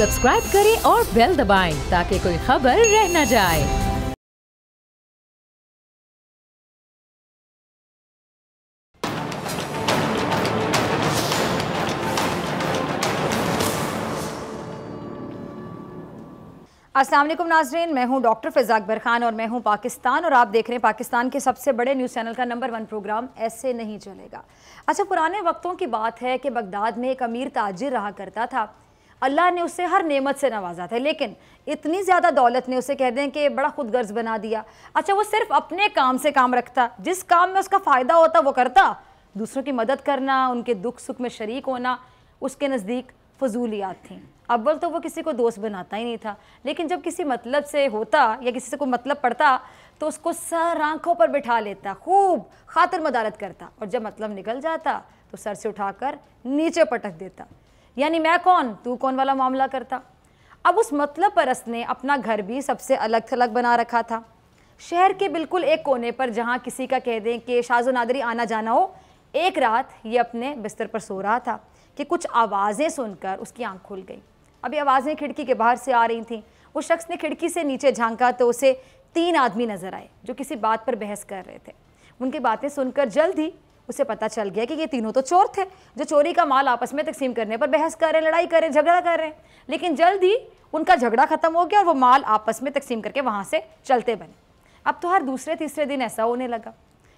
Subscribe करें और bell दबाएं ताकि कोई खबर रह न जाए असलम नाजरीन मैं हूं डॉक्टर फ़िज़ा अकबर खान और मैं हूं पाकिस्तान और आप देख रहे हैं पाकिस्तान के सबसे बड़े न्यूज़ चैनल का नंबर वन प्रोग्राम ऐसे नहीं चलेगा अच्छा पुराने वक्तों की बात है कि बगदाद में एक अमीर ताजिर रहा करता था अल्लाह ने उसे हर नेमत से नवाजा था लेकिन इतनी ज़्यादा दौलत ने उसे कह दें कि बड़ा खुद गर्ज बना दिया अच्छा वो सिर्फ अपने काम से काम रखता जिस काम में उसका फ़ायदा होता वो करता दूसरों की मदद करना उनके दुख सुख में शरीक होना उसके नज़दीक फजूलियात थी अव्वल तो वो किसी को दोस्त बनाता ही नहीं था लेकिन जब किसी मतलब से होता या किसी से कोई मतलब पड़ता तो उसको सर आँखों पर बिठा लेता खूब खातर मदारत करता और जब मतलब निकल जाता तो सर से उठाकर नीचे पटक देता यानी मैं कौन तू कौन वाला मामला करता अब उस मतलब परस ने अपना घर भी सबसे अलग थलग बना रखा था शहर के बिल्कुल एक कोने पर जहाँ किसी का कह दें कि शाजो नादरी आना जाना हो एक रात ये अपने बिस्तर पर सो रहा था कि कुछ आवाज़ें सुनकर उसकी आंख खुल गई अभी आवाज़ें खिड़की के बाहर से आ रही थीं उस शख्स ने खिड़की से नीचे झांका तो उसे तीन आदमी नज़र आए जो किसी बात पर बहस कर रहे थे उनकी बातें सुनकर जल्द ही उसे पता चल गया कि ये तीनों तो चोर थे जो चोरी का माल आपस में तकसीम करने पर बहस कर रहे हैं लड़ाई कर रहे हैं झगड़ा कर रहे हैं लेकिन जल्द ही उनका झगड़ा ख़त्म हो गया और वो माल आपस में तकसीम करके वहाँ से चलते बने अब तो हर दूसरे तीसरे दिन ऐसा होने लगा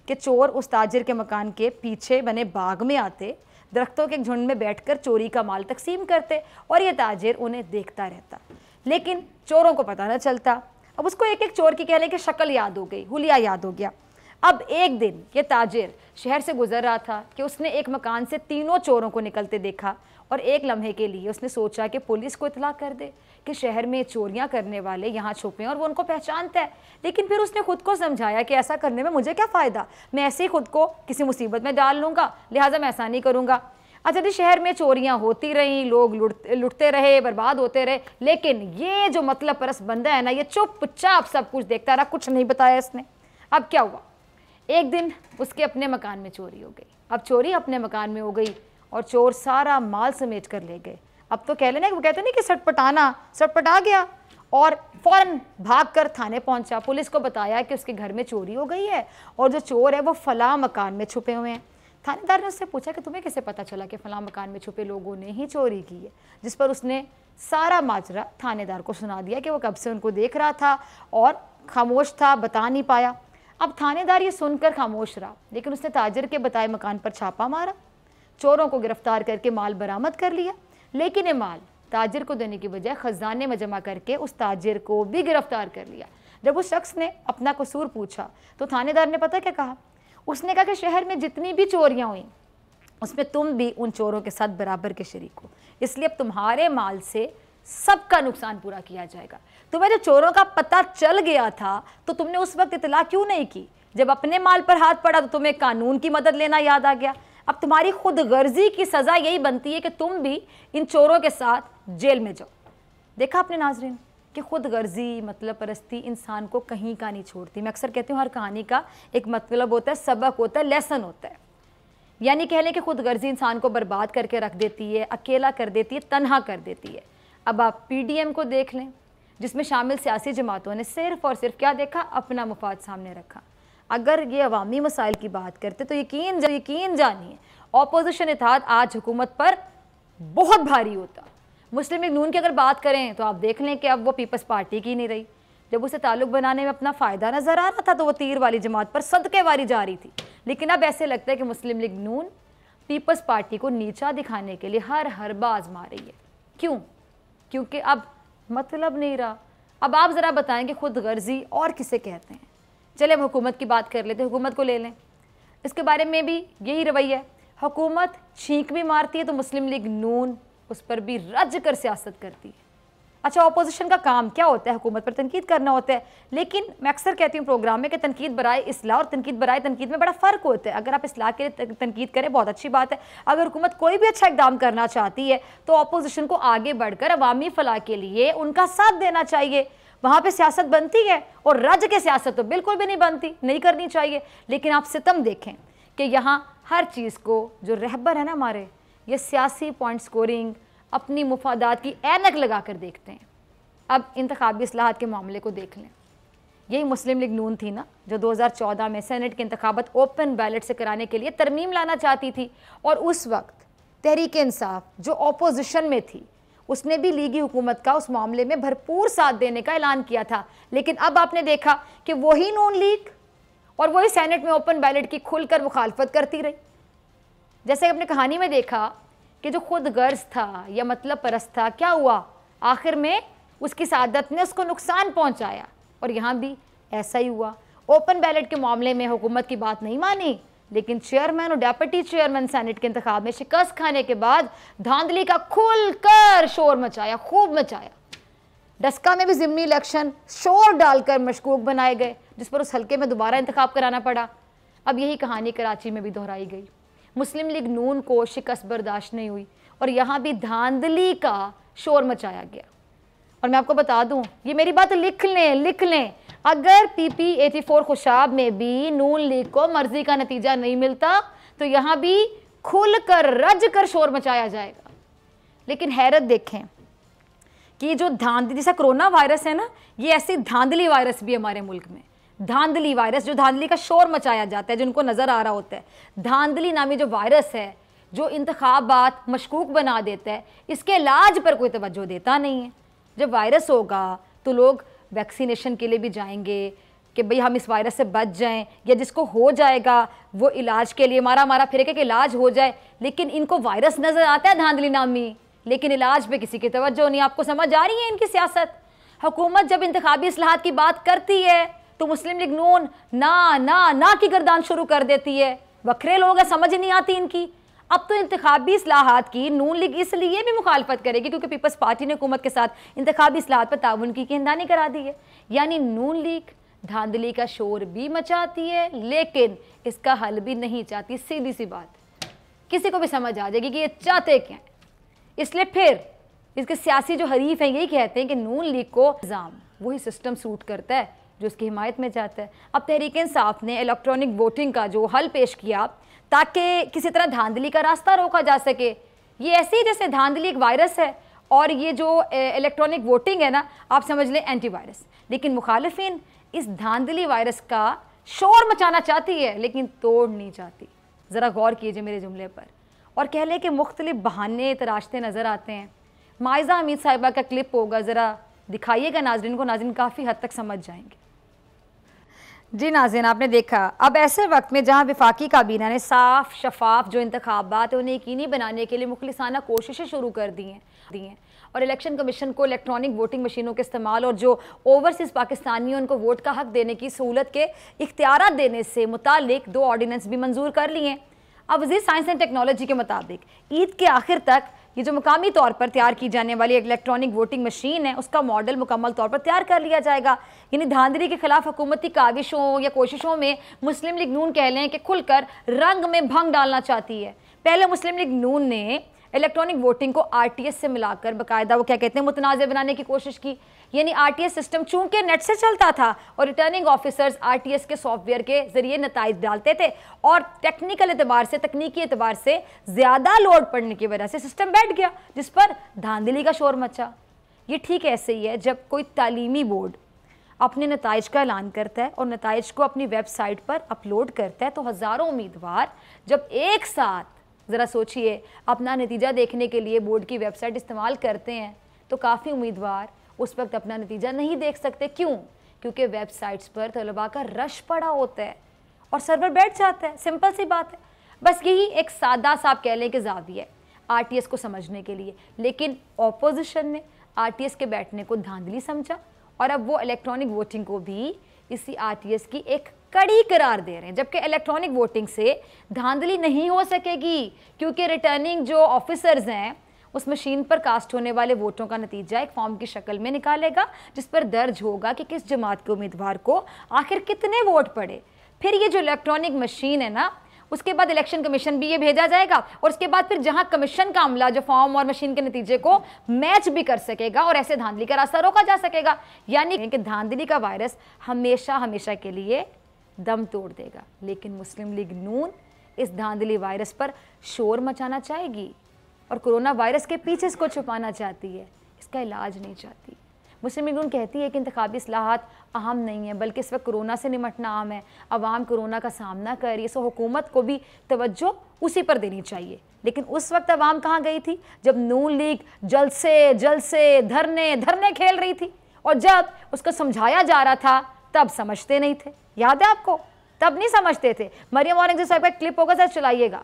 कि चोर उस ताजिर के मकान के पीछे बने बाग में आते दरख्तों के झुंड में बैठकर चोरी का माल तकसीम करते और ये ताजिर उन्हें देखता रहता लेकिन चोरों को पता ना चलता अब उसको एक एक चोर की कहने की शक्ल याद हो गई हुलिया याद हो गया अब एक दिन ये ताजिर शहर से गुजर रहा था कि उसने एक मकान से तीनों चोरों को निकलते देखा और एक लम्हे के लिए उसने सोचा कि पुलिस को इतला कर दे कि शहर में चोरियां करने वाले यहाँ छुपे और वो उनको पहचानता है लेकिन फिर उसने खुद को समझाया कि ऐसा करने में मुझे क्या फ़ायदा मैं ऐसे ही खुद को किसी मुसीबत में डाल लूँगा लिहाजा मैं ऐसा नहीं करूँगा अच्छा जी शहर में चोरियाँ होती रहीं लोग लुटते लुटते रहे बर्बाद होते रहे लेकिन ये जो मतलब परस बंदा है ना ये चुपचाप सब कुछ देखता रहा कुछ नहीं बताया इसने अब क्या हुआ एक दिन उसके अपने मकान में चोरी हो गई अब चोरी अपने मकान में हो गई और चोर सारा माल समेट कर ले गए अब तो कह लेना वो कहते नहीं कि सटपटाना सटपटा गया और फौरन भागकर थाने पहुंचा पुलिस को बताया कि उसके घर में चोरी हो गई है और जो चोर है वो फला मकान में छुपे हुए हैं थानेदार ने उससे पूछा कि तुम्हें कैसे पता चला कि फला मकान में छुपे लोगों ने ही चोरी की है जिस पर उसने सारा माजरा थानेदार को सुना दिया कि वो कब से उनको देख रहा था और खामोश था बता नहीं पाया अब थानेदार ये सुनकर खामोश रहा लेकिन उसने ताजर के बताए मकान पर छापा मारा चोरों को गिरफ्तार करके माल बरामद कर लिया लेकिन ये माल ताजिर को देने की बजाय खजाने में जमा करके उस ताजर को भी गिरफ्तार कर लिया जब उस शख्स ने अपना कसूर पूछा तो थानेदार ने पता क्या कहा उसने कहा कि शहर में जितनी भी चोरियाँ हुई उसमें तुम भी उन चोरों के साथ बराबर के शरीक हो इसलिए अब तुम्हारे माल से सबका नुकसान पूरा किया जाएगा तुम्हें तो जब चोरों का पता चल गया था तो तुमने उस वक्त इतला क्यों नहीं की जब अपने माल पर हाथ पड़ा तो तुम्हें कानून की मदद लेना याद आ गया अब तुम्हारी खुद गर्जी की सज़ा यही बनती है कि तुम भी इन चोरों के साथ जेल में जाओ देखा अपने नाजरीन कि खुद गर्जी मतलब परस्ती इंसान को कहीं का नहीं छोड़ती मैं अक्सर कहती हूँ हर कहानी का एक मतलब होता है सबक होता है लेसन होता है यानी कह लें कि खुद गर्जी इंसान को बर्बाद करके रख देती है अकेला कर देती है तनहा कर देती है अब आप पी को देख लें जिसमें शामिल सियासी जमातों ने सिर्फ और सिर्फ क्या देखा अपना मफाद सामने रखा अगर ये अवामी मसाइल की बात करते तो यकीन जा, यकीन जानिए अपोजिशन इतिहाद आज हुकूमत पर बहुत भारी होता मुस्लिम लीग नून की अगर बात करें तो आप देख लें कि अब वो पीपल्स पार्टी की नहीं रही जब उसे ताल्लुक बनाने में अपना फ़ायदा नज़र आ रहा था तो वो तीर वाली जमात पर सदके वारी जा रही थी लेकिन अब ऐसे लगता है कि मुस्लिम लीग नून पीपल्स पार्टी को नीचा दिखाने के लिए हर हर बाज मार रही है क्यों क्योंकि अब मतलब नहीं रहा अब आप ज़रा बताएं कि खुद गर्जी और किसे कहते हैं चले हम हुकूमत की बात कर लेते हैं हुकूमत को ले लें इसके बारे में भी यही रवैया है हुकूमत छींक भी मारती है तो मुस्लिम लीग नून उस पर भी रज कर सियासत करती है अच्छा अपोजिशन का काम क्या होता है हुकूमत पर तनकीद करना होता है लेकिन मैं अक्सर कहती हूँ प्रोग्राम में कि तनकीद बरए असलाह और तनकीद बरए तनकीद में बड़ा फ़र्क होता है अगर आप असलाह के लिए तनकीद करें बहुत अच्छी बात है अगर हुकूमत कोई भी अच्छा इकदाम करना चाहती है तो अपोजिशन को आगे बढ़कर अवामी फलाह के लिए उनका साथ देना चाहिए वहाँ पर सियासत बनती है और राज्य की सियासत तो बिल्कुल भी नहीं बनती नहीं करनी चाहिए लेकिन आप सितम देखें कि यहाँ हर चीज़ को जो रहबर है ना हमारे ये सियासी पॉइंट स्कोरिंग अपनी मुफादात की एनक लगा कर देखते हैं अब इंतबी असलाहत के मामले को देख लें यही मुस्लिम लीग नून थी ना जो 2014 में सेनेट के इंतबात ओपन बैलेट से कराने के लिए तरमीम लाना चाहती थी और उस वक्त तहरीक इंसाफ जो अपोजिशन में थी उसने भी लीगी हुकूमत का उस मामले में भरपूर साथ देने का ऐलान किया था लेकिन अब आपने देखा कि वही नून लीग और वही सेनेट में ओपन बैलेट की खुलकर मुखालफत करती रही जैसे आपने कहानी में देखा कि जो खुद गर्ज था या मतलब परस्त था क्या हुआ आखिर में उसकी सादत ने उसको नुकसान पहुंचाया और यहाँ भी ऐसा ही हुआ ओपन बैलेट के मामले में हुकूमत की बात नहीं मानी लेकिन चेयरमैन और डेप्टी चेयरमैन सैनेट के इंतबाब में शिकस्त खाने के बाद धांधली का खुल शोर मचाया खूब मचाया डस्का में भी ज़िमनी इलेक्शन शोर डालकर मशकूक बनाए गए जिस पर उस हल्के में दोबारा इंतखा कराना पड़ा अब यही कहानी कराची में भी दोहराई गई मुस्लिम लीग नून को शिकस्त बर्दाश्त नहीं हुई और यहाँ भी धांधली का शोर मचाया गया और मैं आपको बता दूँ ये मेरी बात लिख लें लिख लें अगर P P eighty four Khushab में भी नून लीग को मर्जी का नतीजा नहीं मिलता तो यहाँ भी खुल कर रज कर शोर मचाया जाएगा लेकिन हैरत देखें कि जो धांधली जैसा कोरोना वायरस है ना ये ऐसी धांधली वायरस भी हमारे मुल्क में धांधली वायरस जो धांधली का शोर मचाया जाता है जिनको नज़र आ रहा होता है धांधली नामी जो वायरस है जो इंतबात मशकूक बना देता है इसके इलाज पर कोई तोज्जो देता नहीं है जब वायरस होगा तो लोग वैक्सीनेशन के लिए भी जाएंगे कि भाई हम इस वायरस से बच जाएं या जिसको हो जाएगा वो इलाज के लिए मारा मारा फिर कि इलाज हो जाए लेकिन इनको वायरस नज़र आता है धांधली नामी लेकिन इलाज पे किसी की तवज्जो नहीं आपको समझ आ रही है इनकी सियासत हुकूमत जब इंतबी असलाहत की बात करती है तो मुस्लिम लीग नून ना ना ना की गर्दान शुरू कर देती है वक्रे लोग हैं समझ नहीं आती इनकी अब तो इंतबी असलाहत की नून लीग इसलिए भी मुखालफत करेगी क्योंकि पीपल्स पार्टी ने हुकूमत के साथ इंतबी असलाहत पर ताउन की कहदानी करा दी है यानी नून लीग धांधली का शोर भी मचाती है लेकिन इसका हल भी नहीं चाहती सीधी सी बात किसी को भी समझ आ जाएगी कि ये चाहते क्या है इसलिए फिर इसके सियासी जो हरीफ हैं यही कहते हैं कि नून लीग को इल्ज़ाम वही सिस्टम सूट करता है जो उसकी हिमायत में जाता है अब तहरीक इंसाफ ने इलेक्ट्रॉनिक वोटिंग का जो हल पेश किया ताकि किसी तरह धांधली का रास्ता रोका जा सके ये ऐसे ही जैसे धांधली एक वायरस है और ये जो इलेक्ट्रॉनिक वोटिंग है ना आप समझ लें एंटी वायरस लेकिन मुखालफिन इस धांधली वायरस का शोर मचाना चाहती है लेकिन तोड़ नहीं चाहती ज़रा गौर कीजिए मेरे जुमले पर और कह लें कि मुख्तलिफ बहाने तराशते नज़र आते हैं मायजा अमीर साहिबा का क्लिप होगा ज़रा दिखाइएगा नाजरन को नाजरन काफ़ी हद तक समझ जाएंगे जी नाजिन आपने देखा अब ऐसे वक्त में जहाँ विफाकी काबीना ने साफ शफाफ जो इंतबात है उन्हें यकीनी बनाने के लिए मुखलिसाना कोशिशें शुरू कर दी हैं दी हैं और इलेक्शन कमीशन को इलेक्ट्रॉनिक वोटिंग मशीनों के इस्तेमाल और जो ओवरसीज़ पाकिस्तानी उनको वोट का हक देने की सहूलत के इख्तियार देने से मुतक दो ऑर्डीनेंस भी मंजूर कर लिए हैं अब वजी साइंस एंड टेक्नोलॉजी के मुताबिक ईद के आखिर तक ये जो मुकामी तौर पर तैयार की जाने वाली इलेक्ट्रॉनिक वोटिंग मशीन है उसका मॉडल मुकम्मल तौर पर तैयार कर लिया जाएगा यानी धांधली के खिलाफ हुकूमती काविशों या कोशिशों में मुस्लिम लीग नून कह लें कि खुलकर रंग में भंग डालना चाहती है पहले मुस्लिम लीग नून ने इलेक्ट्रॉनिक वोटिंग को आर से मिलाकर बाकायदा वो क्या कहते हैं मुतनाज़ बनाने की कोशिश की यानी आरटीएस सिस्टम चूंकि नेट से चलता था और रिटर्निंग ऑफिसर्स आरटीएस के सॉफ्टवेयर के जरिए नतज डालते थे और टेक्निकल एतबार से तकनीकी एतबार से ज़्यादा लोड पड़ने की वजह से सिस्टम बैठ गया जिस पर धांधली का शोर मचा ये ठीक ऐसे ही है जब कोई तालीमी बोर्ड अपने नतज का ऐलान करता है और नतज को अपनी वेबसाइट पर अपलोड करता है तो हज़ारों उम्मीदवार जब एक साथ ज़रा सोचिए अपना नतीजा देखने के लिए बोर्ड की वेबसाइट इस्तेमाल करते हैं तो काफ़ी उम्मीदवार उस वक्त अपना नतीजा नहीं देख सकते क्यों क्योंकि वेबसाइट्स पर तलबा का रश पड़ा होता है और सर्वर बैठ जाता है सिंपल सी बात है बस यही एक सादा सा आप कह लें कि जावी है आर को समझने के लिए लेकिन ऑपोजिशन ने आर के बैठने को धांधली समझा और अब वो इलेक्ट्रॉनिक वोटिंग को भी इसी आर की एक कड़ी करार दे रहे हैं जबकि इलेक्ट्रॉनिक वोटिंग से धांधली नहीं हो सकेगी क्योंकि रिटर्निंग जो ऑफिसर्स हैं उस मशीन पर कास्ट होने वाले वोटों का नतीजा एक फॉर्म की शक्ल में निकालेगा जिस पर दर्ज होगा कि किस जमात के उम्मीदवार को आखिर कितने वोट पड़े फिर ये जो इलेक्ट्रॉनिक मशीन है ना उसके बाद इलेक्शन कमीशन भी ये भेजा जाएगा और उसके बाद फिर जहां कमीशन का अमला जो फॉर्म और मशीन के नतीजे को मैच भी कर सकेगा और ऐसे धांधली का रास्ता रोका जा सकेगा यानी कि धांधली का वायरस हमेशा हमेशा के लिए दम तोड़ देगा लेकिन मुस्लिम लीग नून इस धांधली वायरस पर शोर मचाना चाहेगी और कोरोना वायरस के पीछे इसको छुपाना चाहती है इसका इलाज नहीं चाहती मुस्लिम लीग कहती है कि इंतबी असलाहत अहम नहीं है बल्कि इस वक्त कोरोना से निमटना आम है अवाम कोरोना का सामना कर रही है सो हुकूमत को भी तवज्जो उसी पर देनी चाहिए लेकिन उस वक्त आवाम कहाँ गई थी जब नू लीग जलसे जलसे धरने धरने खेल रही थी और जब उसको समझाया जा रहा था तब समझते नहीं थे याद है आपको तब नहीं समझते थे मरियम औरंगजेब साहब का क्लिप होगा सर चलाइएगा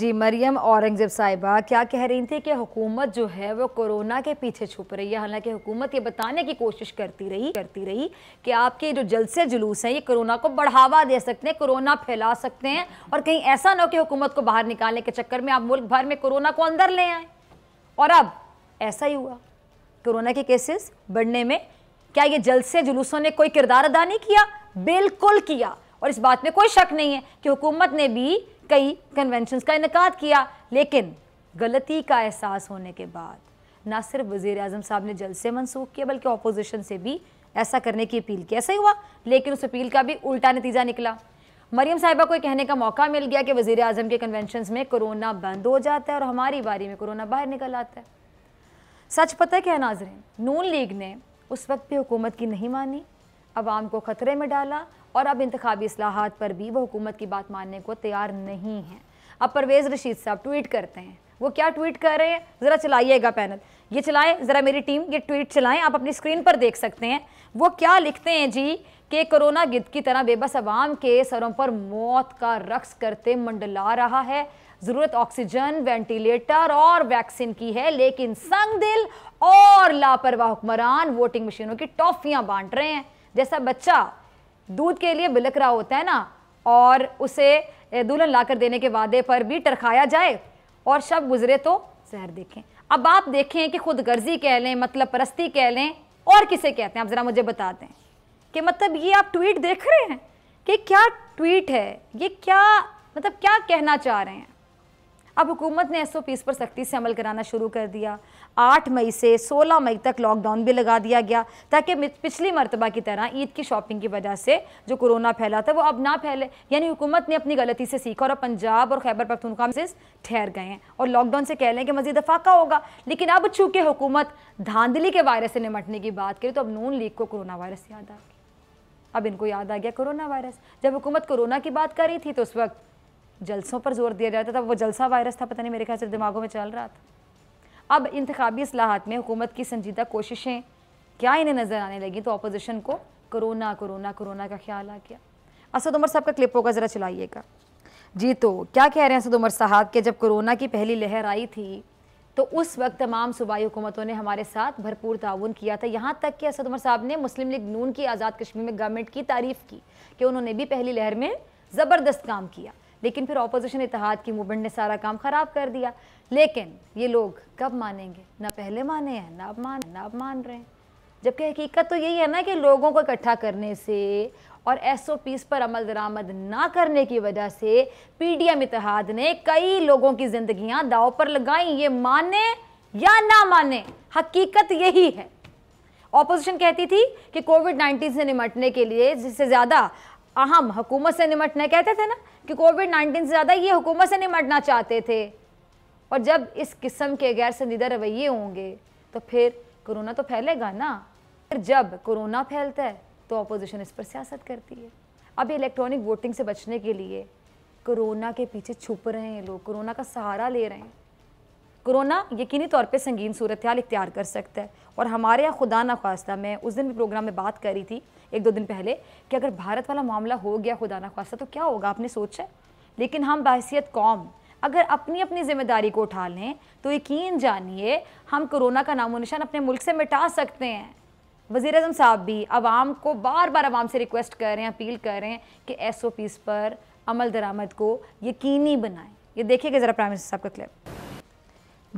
जी मरियम औरंगजेब साहिबा क्या कह रही थी कि हुकूमत जो है वो कोरोना के पीछे छुप रही है हालांकि हुकूमत ये बताने की कोशिश करती रही करती रही कि आपके जो जलसे जुलूस हैं ये कोरोना को बढ़ावा दे सकते हैं कोरोना फैला सकते हैं और कहीं ऐसा ना हो कि हुकूमत को बाहर निकालने के चक्कर में आप मुल्क भर में कोरोना को अंदर ले आए और अब ऐसा ही हुआ कोरोना के केसेस बढ़ने में क्या ये जलसे जुलूसों ने कोई किरदार अदा नहीं किया बिल्कुल किया और इस बात में कोई शक नहीं है कि हुकूमत ने भी कई कन्वेंशन का इनका किया लेकिन गलती का एहसास होने के बाद ना सिर्फ वजीर अजम साहब ने जल से मनसूख किया बल्कि अपोजिशन से भी ऐसा करने की अपील की ऐसा ही हुआ लेकिन उस अपील का भी उल्टा नतीजा निकला मरियम साहिबा को कहने का मौका मिल गया कि वजीर अजम के कन्वेंशन में कोरोना बंद हो जाता है और हमारी बारी में कोरोना बाहर निकल आता है सच पता क्या नाजरें नून लीग ने उस वक्त भी हुकूमत की नहीं मानी आवाम को ख़तरे में डाला और अब इंतबी असलाहत पर भी वो हुकूमत की बात मानने को तैयार नहीं है अब परवेज़ रशीद साहब ट्वीट करते हैं वो क्या ट्वीट कर रहे हैं ज़रा चलाइएगा पैनल ये चलाएं ज़रा मेरी टीम ये ट्वीट चलाएं आप अपनी स्क्रीन पर देख सकते हैं वो क्या लिखते हैं जी कि कोरोना गिद्ध की तरह बेबस आवाम के सरों पर मौत का रक्स करते मंडला रहा है ज़रूरत ऑक्सीजन वेंटिलेटर और वैक्सीन की है लेकिन संग दिल और लापरवाह हुक्मरान वोटिंग मशीनों की टॉफियाँ बांट रहे हैं जैसा बच्चा दूध के लिए बिलक रहा होता है ना और उसे दुल्हन लाकर देने के वादे पर भी टरखाया जाए और शब गुजरे तो जहर देखें अब आप देखें कि खुद गर्जी कह लें मतलब परस्ती कह लें और किसे कहते हैं आप ज़रा मुझे बता दें कि मतलब ये आप ट्वीट देख रहे हैं कि क्या ट्वीट है ये क्या मतलब क्या कहना चाह रहे हैं अब हुकूमत ने एस ओ पीस पर सख्ती से अमल कराना शुरू कर दिया आठ मई से सोलह मई तक लॉकडाउन भी लगा दिया गया ताकि पिछली मरतबा की तरह ईद की शॉपिंग की वजह से जो कोरोना फैला था वो अब ना फैले यानी हुकूमत ने अपनी गलती से सीखा और पंजाब और खैबर पख्तूनखा में ठहर गए हैं और लॉकडाउन से कह लें कि मजीद अफाका होगा लेकिन अब चूँकि हुकूमत धांधली के वायरस से निमटने की बात करें तो अब नून लीग को कोरोना वायरस याद आ गया अब इनको याद आ गया कोरोना वायरस जब हुकूमत कोरोना की बात कर रही थी तो उस वक्त जलसों पर जोर दिया जाता था वो जलसा वायरस था पता नहीं मेरे ख्याल से दिमागों में चल रहा था अब इंतबी असलाहत में हुकूमत की संजीदा कोशिशें क्या इन्हें नज़र आने लगी तो अपोजिशन को कोरोना कोरोना कोरोना का ख्याल आ गया असद उमर साहब का क्लिप होगा ज़रा चलाइएगा जी तो क्या कह रहे हैं असद उमर साहब के जब कोरोना की पहली लहर आई थी तो उस वक्त तमाम सूबाई हुकूमतों ने हमारे साथ भरपूर ताउन किया था यहाँ तक कि असद उमर साहब ने मुस्लिम लीग नून की आज़ाद कश्मीर में गवर्नमेंट की तारीफ़ की कि उन्होंने भी पहली लहर में ज़बरदस्त काम किया लेकिन फिर अपोजिशन इतिहाद की मूवमेंट ने सारा काम ख़राब कर दिया लेकिन ये लोग कब मानेंगे ना पहले माने हैं ना अब मान ना अब मान रहे हैं जबकि हकीकत तो यही है ना कि लोगों को इकट्ठा करने से और एस ओ पीस पर अमल दरामद ना करने की वजह से पी डी एम इतिहाद ने कई लोगों की जिंदगियां दाव पर लगाई ये माने या ना माने हकीकत यही है ऑपोजिशन कहती थी कि कोविड नाइन्टीन से निमटने के लिए जिससे ज़्यादा अहम हुकूमत से निमटना कहते थे ना कि कोविड नाइन्टीन से ज़्यादा ये हुकूमत से निमटना चाहते थे और जब इस किस्म के गैर संदीदा रवैये होंगे तो फिर कोरोना तो फैलेगा ना फिर जब कोरोना फैलता है तो अपोजिशन इस पर सियासत करती है अब इलेक्ट्रॉनिक वोटिंग से बचने के लिए कोरोना के पीछे छुप रहे हैं लोग कोरोना का सहारा ले रहे हैं कोरोना यकीनी तौर पे संगीन सूरत हाल इख्तियार कर सकता है और हमारे यहाँ खुदा ना खास्ता मैं उस दिन भी प्रोग्राम में बात करी थी एक दो दिन पहले कि अगर भारत वाला मामला हो गया खुदा ना खास्ता तो क्या होगा आपने सोचा लेकिन हम बाहसीत कौम अगर अपनी अपनी जिम्मेदारी को उठा लें तो यकीन जानिए हम कोरोना का नामो निशान अपने मुल्क से मिटा सकते हैं वजीर अजम साहब भी आवाम को बार बार आवाम से रिक्वेस्ट कर रहे हैं अपील कर रहे हैं कि एस ओ पीज़ पर अमल दरामद को यकीनी बनाएं ये देखिएगा ज़रा प्राइम मिनिस्टर साहब का क्लिप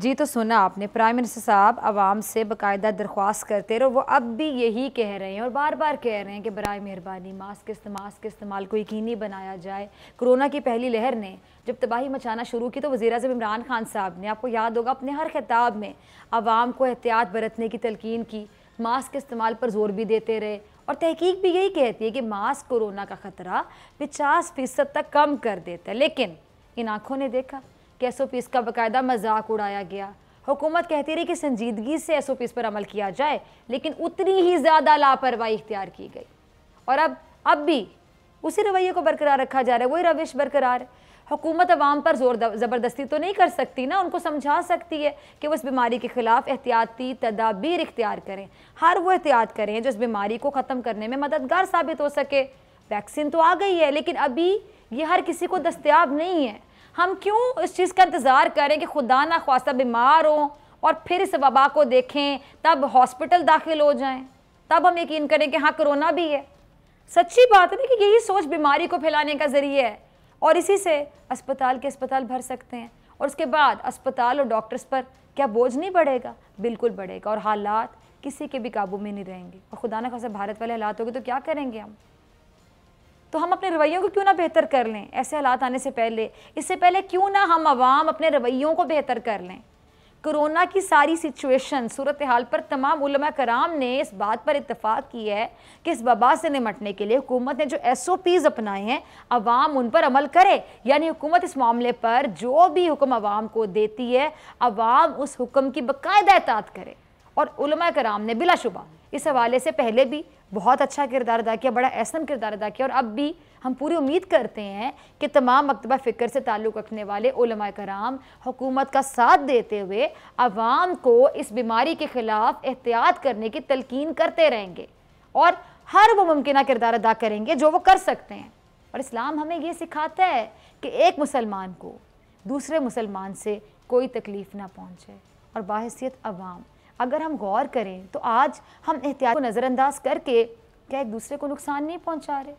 जी तो सुना आपने प्राइम मिनिस्टर साहब आवाम से बाकायदा दरख्वास्त करते रहे वो अब भी यही कह रहे हैं और बार बार कह रहे हैं कि बर मेहरबानी मास्क मास्क के इस्तेमाल को यकीनी बनाया जाए कोरोना की पहली लहर ने जब तबाही मचाना शुरू की तो वज़ी अजम इमरान खान साहब ने आपको याद होगा अपने हर खिताब में आवाम को एहतियात बरतने की तलकिन की मास्क के इस्तेमाल पर जोर भी देते रहे और तहकीक भी यही कहती है कि मास्क कोरोना का ख़तरा पचास फ़ीसद तक कम कर देता है लेकिन इन आँखों ने देखा कि एस ओ पीज़ का बाकायदा मजाक उड़ाया गया हुकूमत कहती रही कि संजीदगी से एस ओ पीज़ पर अमल किया जाए लेकिन उतनी ही ज़्यादा लापरवाही इख्तियार की गई और अब अब भी उसी रवैये को बरकरार रखा जा रहा है वही रविश बरकरार है हुकूमत अवाम पर जोर ज़बरदस्ती तो नहीं कर सकती ना उनको समझा सकती है कि वो इस बीमारी के ख़िलाफ़ एहतियाती तदाबीर इख्तियार करें हर वो एहतियात करें जो इस बीमारी को ख़त्म करने में मददगार साबित हो सके वैक्सीन तो आ गई है लेकिन अभी ये हर किसी को दस्तियाब नहीं है हम क्यों इस चीज़ का इंतज़ार करें कि खुदा ना खासा बीमार हो और फिर इस वबा को देखें तब हॉस्पिटल दाखिल हो जाएं तब हम यकीन करें कि हाँ कोरोना भी है सच्ची बात है ना कि यही सोच बीमारी को फैलाने का ज़रिए है और इसी से अस्पताल के अस्पताल भर सकते हैं और उसके बाद अस्पताल और डॉक्टर्स पर क्या बोझ नहीं बढ़ेगा बिल्कुल बढ़ेगा और हालात किसी के भी काबू में नहीं रहेंगे और खुदा ना खासा भारत वाले हालात होंगे तो क्या करेंगे हम तो हम अपने रवैयों को क्यों ना बेहतर कर लें ऐसे हालात आने से पहले इससे पहले क्यों ना हम आवाम अपने रवैयों को बेहतर कर लें कोरोना की सारी सिचुएशन सूरत हाल पर तमाम उलमा कराम ने इस बात पर इतफ़ाक़ की है कि इस वबा से निमटने के लिए हुकूमत ने जो एस ओ पीज़ अपनाए हैं अवाम उन पर अमल करे यानी हुकूमत इस मामले पर जो भी हुक्म अवाम को देती है अवाम उस हुक्म की बाकायदा एतात करे और उलमा कराम ने बिलाशुबा इस हवाले से पहले भी बहुत अच्छा किरदार अदा किया बड़ा ऐसा किरदार अदा किया और अब भी हम पूरी उम्मीद करते हैं कि तमाम मकतबा फ़िक्र से ताल्लुक़ रखने वाले कराम हुकूमत का साथ देते हुए आवाम को इस बीमारी के ख़िलाफ़ एहतियात करने की तलकिन करते रहेंगे और हर वो मुमकिन किरदार अदा करेंगे जो वो कर सकते हैं और इस्लाम हमें ये सिखाता है कि एक मुसलमान को दूसरे मुसलमान से कोई तकलीफ़ ना पहुँचे और बाहसीत आवाम अगर हम गौर करें तो आज हम एहतियात को नज़रअंदाज करके क्या एक दूसरे को नुकसान नहीं पहुंचा रहे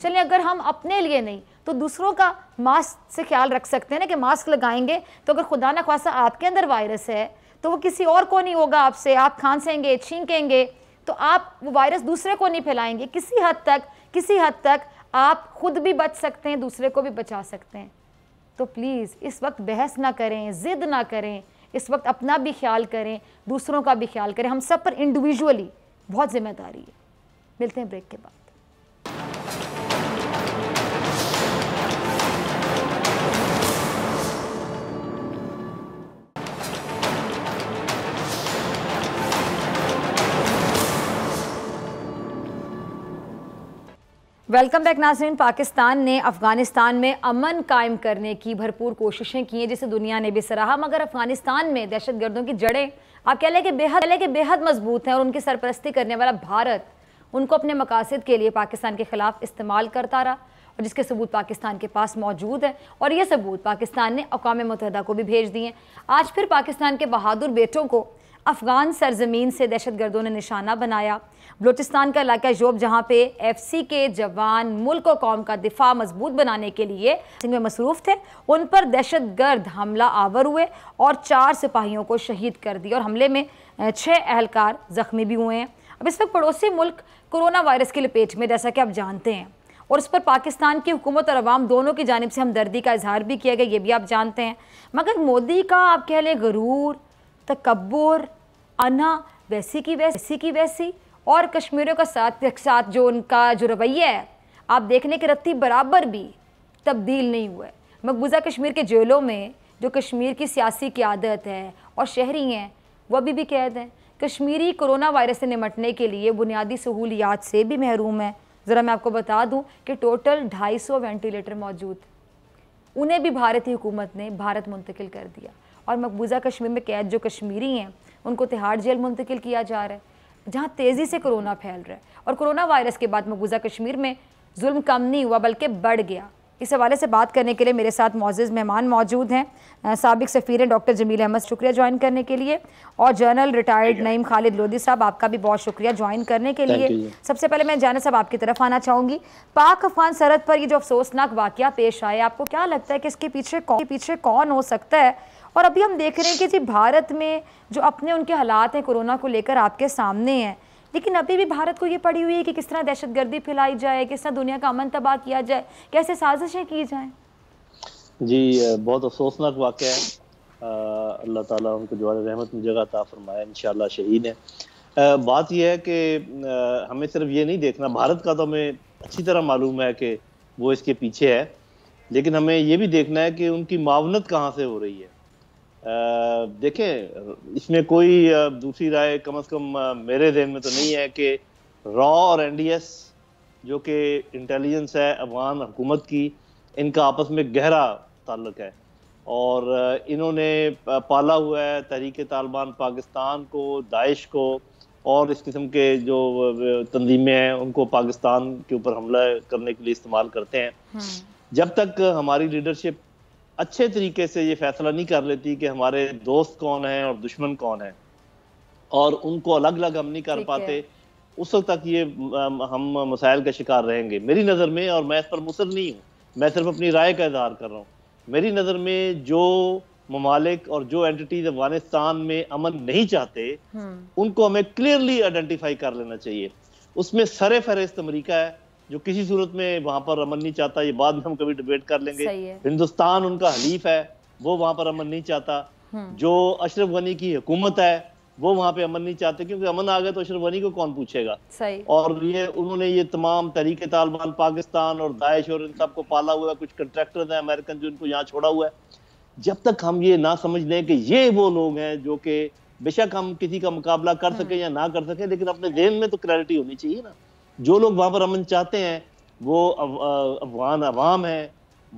चलिए अगर हम अपने लिए नहीं तो दूसरों का मास्क से ख्याल रख सकते हैं ना कि मास्क लगाएंगे तो अगर खुदा न खासा आपके अंदर वायरस है तो वो किसी और को नहीं होगा आपसे आप खांसेंगे छींकेंगे तो आप वो वायरस दूसरे को नहीं फैलाएंगे किसी हद तक किसी हद तक आप खुद भी बच सकते हैं दूसरे को भी बचा सकते हैं तो प्लीज़ इस वक्त बहस ना करें ज़िद ना करें इस वक्त अपना भी ख्याल करें दूसरों का भी ख्याल करें हम सब पर इंडिविजुअली बहुत जिम्मेदारी है मिलते हैं ब्रेक के बाद वेलकम बैक नाजरीन पाकिस्तान ने अफगानिस्तान में अमन कायम करने की भरपूर कोशिशें की हैं जिसे दुनिया ने भी सराहा मगर अफगानिस्तान में दहशत गर्दों की जड़ें आप कह लें कि बेहद लें कि बेहद मजबूत हैं और उनकी सरपरस्ती करने वाला भारत उनको अपने मकासद के लिए पाकिस्तान के ख़िलाफ़ इस्तेमाल करता रहा और जिसके सबूत पाकिस्तान के पास मौजूद हैं और ये सबूत पाकिस्तान ने अकवा मतहदा को भी भेज दिए आज फिर पाकिस्तान के बहादुर बेटों को अफ़गान सरजमीन से दहशत गर्दों ने निशाना बनाया बलोचिस्तान का इलाका जोब जहाँ पे एफ सी के जवान मुल्क और कौम का दिफा मजबूत बनाने के लिए में मसरूफ़ थे उन पर दहशत गर्द हमला आवर हुए और चार सिपाहियों को शहीद कर दिया और हमले में छः अहलकार ज़ख्मी भी हुए हैं अब इस वक्त पड़ोसी मुल्क कोरोना वायरस की लपेट में जैसा कि आप जानते हैं और उस पर पाकिस्तान की हुकूमत और अवाम दोनों की जानब से हमदर्दी का इजहार भी किया गया ये भी आप जानते हैं मगर मोदी का आप कह लें गरूर तकबर अना वैसी की वैसी की वैसी और कश्मीरियों का साथ साथ जो उनका जो रवैया है आप देखने के रत्ती बराबर भी तब्दील नहीं हुआ है मकबूजा कश्मीर के जेलों में जो कश्मीर की सियासी क्यादत है और शहरी हैं वह अभी भी कैद हैं कश्मीरी कोरोना वायरस से निमटने के लिए बुनियादी सहूलियात से भी महरूम है ज़रा मैं आपको बता दूं कि टोटल 250 वेंटिलेटर मौजूद उन्हें भी भारतीय हुकूमत ने भारत मुंतकिल कर दिया और मकबूजा कश्मीर में कैद जो कश्मीरी हैं उनको तिहाड़ जेल मुंतकिल किया जा रहा है जहाँ तेज़ी से कोरोना फैल रहा है और कोरोना वायरस के बाद मकबूजा कश्मीर में जुल्म कम नहीं हुआ बल्कि बढ़ गया इस हवाले से बात करने के लिए मेरे साथ मोज़ मेहमान मौजूद हैं सबक सफ़ीर हैं डॉक्टर जमील अहमद शुक्रिया ज्वाइन करने के लिए और जर्नल रिटायर्ड नईम खालिद लोधी साहब आपका भी बहुत शुक्रिया ज्वाइन करने के लिए सबसे पहले मैं जाना साहब आपकी तरफ आना चाहूँगी पाक अफगान सरहद पर ये जो अफसोसनाक वाक़ पेश आया आपको क्या लगता है कि इसके पीछे कौन पीछे कौन हो सकता है और अभी हम देख रहे हैं कि जी भारत में जो अपने उनके हालात हैं कोरोना को लेकर आपके सामने हैं लेकिन अभी भी भारत को ये पड़ी हुई है कि किस तरह दहशतगर्दी फैलाई जाए किस तरह दुनिया का अमन तबाह किया जाए कैसे साजिशें की जाए जी बहुत अफसोसनाक वाक़ है अल्लाह ताला उनको जवार रहमत में जगह था फरमाया इन शहीद है आ, बात यह है कि हमें सिर्फ ये नहीं देखना भारत का तो हमें अच्छी तरह मालूम है कि वो इसके पीछे है लेकिन हमें ये भी देखना है कि उनकी मावनत कहाँ से हो रही है देखें इसमें कोई दूसरी राय कम से कम मेरे जहन में तो नहीं है कि रॉ और एनडीएस जो कि इंटेलिजेंस है अफगान हुकूमत की इनका आपस में गहरा ताल्लुक है और इन्होंने पाला हुआ है तहरीक तालिबान पाकिस्तान को दाइश को और इस किस्म के जो तंजीमें हैं उनको पाकिस्तान के ऊपर हमला करने के लिए इस्तेमाल करते हैं हम्म। जब तक हमारी लीडरशिप अच्छे तरीके से ये फैसला नहीं कर लेती कि हमारे दोस्त कौन हैं और दुश्मन कौन है और उनको अलग अलग हम नहीं कर पाते उस वक्त तक ये हम मसाइल का शिकार रहेंगे मेरी नज़र में और मैं इस पर मुसर नहीं हूँ मैं सिर्फ अपनी राय का इजहार कर रहा हूँ मेरी नज़र में जो ममालिक और जो एंटिटीज अफगानिस्तान में अमन नहीं चाहते हम्म। उनको हमें क्लियरली आइडेंटिफाई कर लेना चाहिए उसमें सर फहरिस्त अमरीका है जो किसी सूरत में वहां पर अमन नहीं चाहता ये बाद में हम कभी डिबेट कर लेंगे हिंदुस्तान उनका हलीफ है वो वहां पर अमन नहीं चाहता हम्म। जो अशरफ गनी की हुकूमत है वो वहां पे अमन नहीं चाहते क्योंकि अमन आ गए तो अशरफ गनी को कौन पूछेगा और ये उन्होंने ये तमाम तरीके तालिबान पाकिस्तान और दाइश और इन सबको पाला हुआ है कुछ कंट्रैक्टर हैं अमेरिकन जो इनको यहाँ छोड़ा हुआ है जब तक हम ये ना समझ लें कि ये वो लोग हैं जो कि बेशक हम किसी का मुकाबला कर हम्म। सके या ना कर सके लेकिन अपने जेन में तो क्लैरिटी होनी चाहिए ना जो लोग वहां पर अमन चाहते हैं वो अफगान अवाम है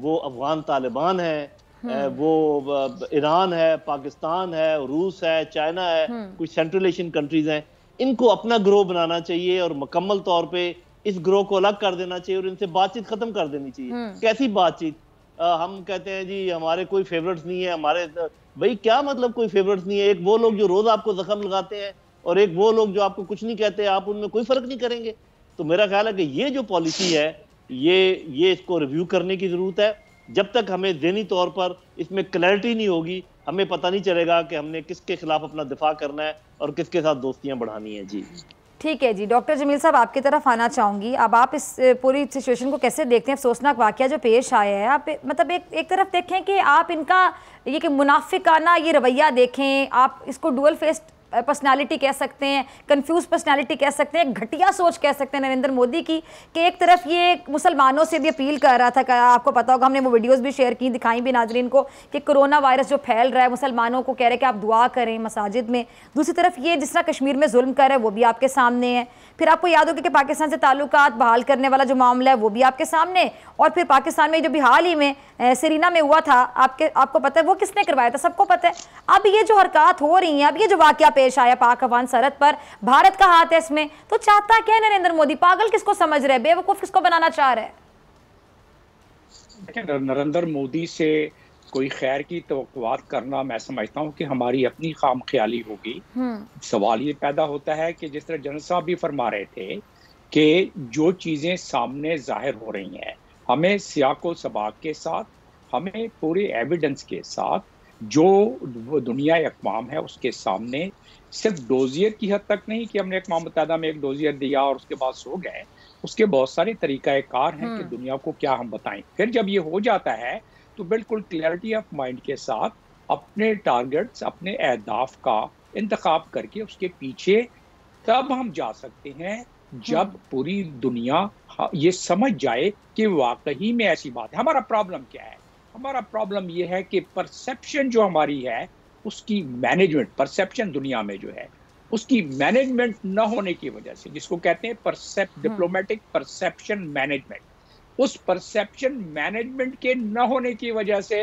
वो अफगान तालिबान है हम्म। वो ईरान है पाकिस्तान है रूस है चाइना है कुछ सेंट्रल एशियन कंट्रीज हैं इनको अपना ग्रोह बनाना चाहिए और मुकम्मल तौर पे इस ग्रोह को अलग कर देना चाहिए और इनसे बातचीत खत्म कर देनी चाहिए हम्म। कैसी बातचीत हम कहते हैं जी हमारे कोई फेवरेट्स नहीं है हमारे भाई क्या मतलब कोई फेवरेट्स नहीं है एक वो लोग जो रोज आपको जख्म लगाते हैं और एक वो लोग जो आपको कुछ नहीं कहते आप उनमें कोई फर्क नहीं करेंगे तो मेरा ख्याल है कि ये जो पॉलिसी है ये ये इसको रिव्यू करने की ज़रूरत है जब तक हमें जहनी तौर पर इसमें क्लैरिटी नहीं होगी हमें पता नहीं चलेगा कि हमने किसके खिलाफ अपना दिफा करना है और किसके साथ दोस्तियां बढ़ानी है जी ठीक है जी डॉक्टर जमील साहब आपकी तरफ आना चाहूंगी अब आप इस पूरी सिचुएशन को कैसे देखते हैं अफसोसनाक वाक्य जो पेश आया है आप मतलब एक एक तरफ देखें कि आप इनका ये कि मुनाफिकाना ये रवैया देखें आप इसको डुअल फेस्ट पर्सनालिटी कह सकते हैं कंफ्यूज पर्सनालिटी कह सकते हैं घटिया सोच कह सकते हैं नरेंद्र मोदी की कि एक तरफ ये मुसलमानों से भी अपील कर रहा था आपको पता होगा हमने वो वीडियोस भी शेयर की दिखाई भी नाजरीन को कि कोरोना वायरस जो फैल रहा है मुसलमानों को कह रहे कि आप दुआ करें मसाजिद में दूसरी तरफ ये जिस कश्मीर में जुल्म कर रहे हैं वो भी आपके सामने है फिर आपको याद होगा कि पाकिस्तान से ताल्लुक बहाल करने वाला जो मामला है वो भी आपके सामने और फिर पाकिस्तान में जो भी हाल ही में सरीना में हुआ था आपके आपको पता है वो किसने करवाया था सबको पता है अब ये जो हरकत हो रही हैं अब ये जो पे पेश आया पाक अफगान सरहद पर भारत का हाथ है इसमें तो चाहता क्या है नरेंद्र मोदी पागल किसको समझ रहे हैं बेवकूफ किसको बनाना चाह रहे हैं देखिए नरेंद्र मोदी से कोई खैर की तो करना मैं समझता हूँ कि हमारी अपनी खाम ख्याली होगी हम्म। सवाल ये पैदा होता है कि जिस तरह जनरल साहब भी फरमा रहे थे कि जो चीज़ें सामने जाहिर हो रही हैं हमें सियाको सबाक के साथ हमें पूरे एविडेंस के साथ जो दुनिया अकवाम है उसके सामने सिर्फ डोजियर की हद तक नहीं कि हमने अकवाम मुतहदा में एक डोजियर दिया और उसके बाद सो गए उसके बहुत सारे तरीक़ाकार हैं कि हम्म। दुनिया को क्या हम बताएं फिर जब ये हो जाता है तो बिल्कुल क्लैरिटी ऑफ माइंड के साथ अपने टारगेट्स अपने अहदाफ का इंतखब करके उसके पीछे तब हम जा सकते हैं जब हम्म। पूरी दुनिया हाँ, ये समझ जाए कि वाकई में ऐसी बात है हमारा प्रॉब्लम क्या है हमारा प्रॉब्लम ये है कि परसेप्शन जो हमारी है उसकी मैनेजमेंट परसेप्शन दुनिया में जो है उसकी मैनेजमेंट न होने की वजह से जिसको कहते हैं परसेप डिप्लोमेटिक परसेप्शन मैनेजमेंट उस परसेप्शन मैनेजमेंट के न होने की वजह से